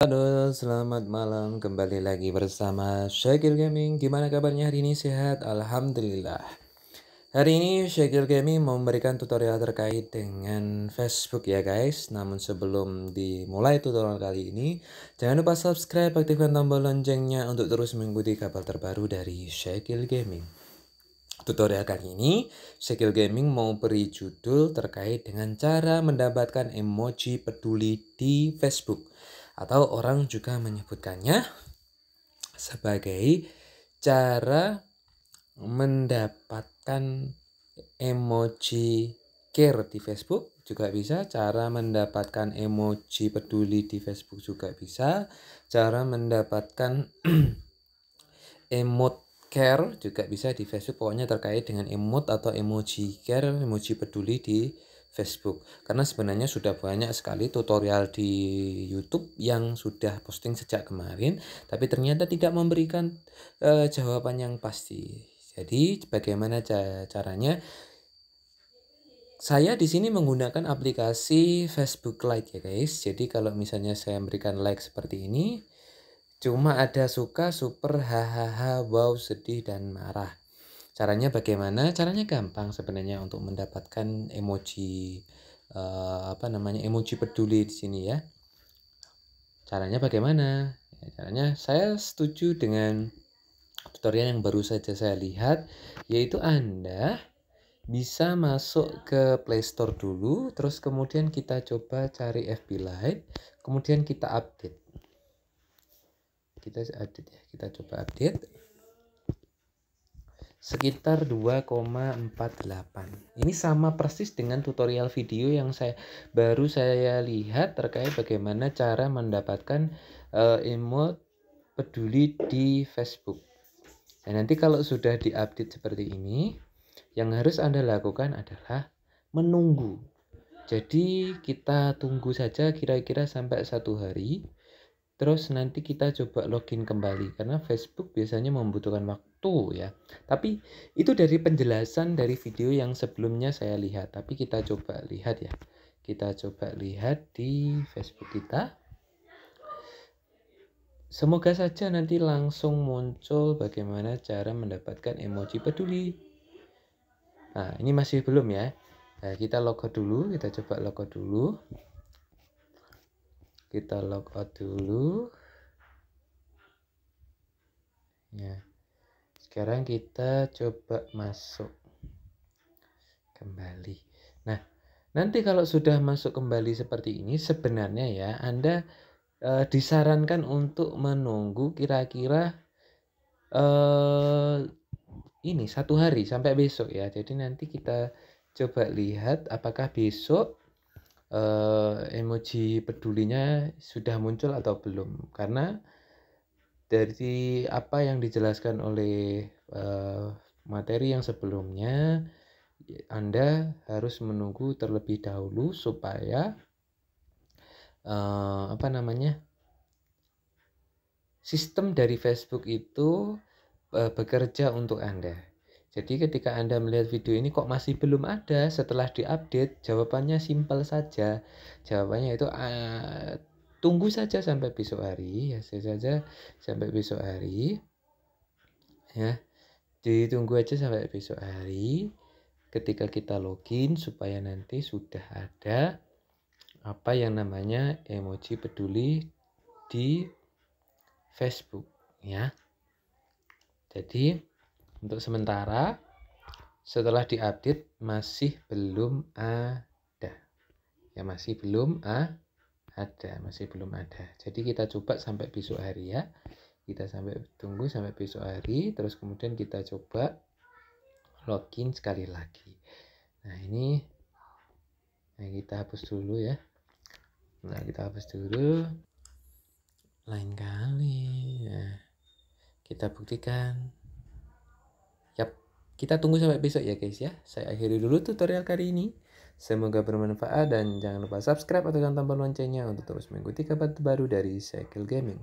Halo, selamat malam. Kembali lagi bersama Syakil Gaming. Gimana kabarnya hari ini? Sehat? Alhamdulillah. Hari ini Syakil Gaming memberikan tutorial terkait dengan Facebook ya guys. Namun sebelum dimulai tutorial kali ini, jangan lupa subscribe, aktifkan tombol loncengnya untuk terus mengikuti kabar terbaru dari Syakil Gaming. Tutorial kali ini, Syakil Gaming mau beri judul terkait dengan cara mendapatkan emoji peduli di Facebook atau orang juga menyebutkannya sebagai cara mendapatkan emoji care di Facebook juga bisa, cara mendapatkan emoji peduli di Facebook juga bisa, cara mendapatkan emot care juga bisa di Facebook pokoknya terkait dengan emot atau emoji care, emoji peduli di Facebook karena sebenarnya sudah banyak sekali tutorial di YouTube yang sudah posting sejak kemarin tapi ternyata tidak memberikan uh, jawaban yang pasti. Jadi bagaimana caranya? Saya di sini menggunakan aplikasi Facebook Lite ya guys. Jadi kalau misalnya saya memberikan like seperti ini cuma ada suka, super, hahaha, wow, sedih dan marah. Caranya bagaimana? Caranya gampang sebenarnya untuk mendapatkan emoji uh, apa namanya emoji peduli di sini ya. Caranya bagaimana? Ya, caranya saya setuju dengan tutorial yang baru saja saya lihat, yaitu Anda bisa masuk ke Play Store dulu, terus kemudian kita coba cari FB Lite, kemudian kita update. Kita update ya, kita coba update sekitar 2,48 ini sama persis dengan tutorial video yang saya baru saya lihat terkait bagaimana cara mendapatkan uh, eh, emote peduli di Facebook dan nah, nanti kalau sudah diupdate seperti ini yang harus anda lakukan adalah menunggu jadi kita tunggu saja kira-kira sampai satu hari terus nanti kita coba login kembali karena Facebook biasanya membutuhkan waktu satu ya. Tapi itu dari penjelasan dari video yang sebelumnya saya lihat. Tapi kita coba lihat ya. Kita coba lihat di Facebook kita. Semoga saja nanti langsung muncul bagaimana cara mendapatkan emoji peduli. Nah, ini masih belum ya. Nah, kita logout dulu, kita coba logout dulu. Kita logout dulu. Ya sekarang kita coba masuk kembali nah nanti kalau sudah masuk kembali seperti ini sebenarnya ya Anda e, disarankan untuk menunggu kira-kira e, ini satu hari sampai besok ya jadi nanti kita coba lihat apakah besok e, emoji pedulinya sudah muncul atau belum karena dari apa yang dijelaskan oleh uh, materi yang sebelumnya ya, Anda harus menunggu terlebih dahulu supaya uh, apa namanya sistem dari Facebook itu uh, bekerja untuk Anda. Jadi ketika Anda melihat video ini kok masih belum ada setelah diupdate, jawabannya simpel saja. Jawabannya itu uh, tunggu saja sampai besok hari ya saja sampai besok hari ya ditunggu aja sampai besok hari ketika kita login supaya nanti sudah ada apa yang namanya emoji peduli di Facebook ya jadi untuk sementara setelah diupdate masih belum ada ya masih belum ada ada masih belum ada jadi kita coba sampai besok hari ya kita sampai tunggu sampai besok hari terus kemudian kita coba login sekali lagi nah ini nah kita hapus dulu ya nah kita hapus dulu lain kali nah, kita buktikan yap kita tunggu sampai besok ya guys ya saya akhiri dulu tutorial kali ini Semoga bermanfaat dan jangan lupa subscribe atau tekan tombol loncengnya untuk terus mengikuti kabar terbaru dari Cycle Gaming.